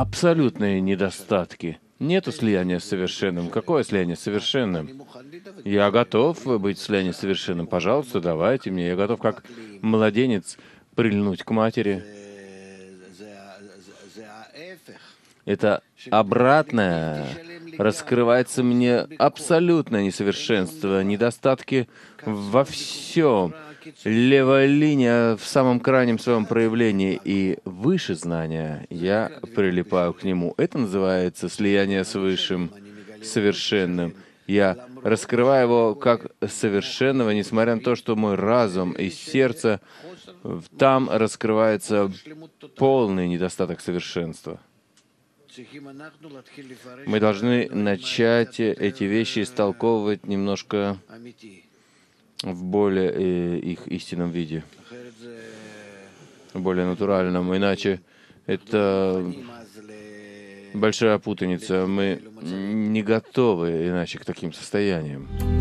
абсолютные недостатки. Нет слияния с совершенным. Какое слияние с совершенным? Я готов быть в с совершенным. Пожалуйста, давайте мне. Я готов как младенец прильнуть к матери. Это обратное раскрывается мне абсолютное несовершенство, недостатки во всем левая линия в самом крайнем своем проявлении, и выше знания я прилипаю к нему. Это называется слияние с высшим, совершенным. Я раскрываю его как совершенного, несмотря на то, что мой разум и сердце там раскрывается полный недостаток совершенства. Мы должны начать эти вещи истолковывать немножко в более э, их истинном виде, в более натуральном. Иначе это большая путаница. Мы не готовы иначе к таким состояниям.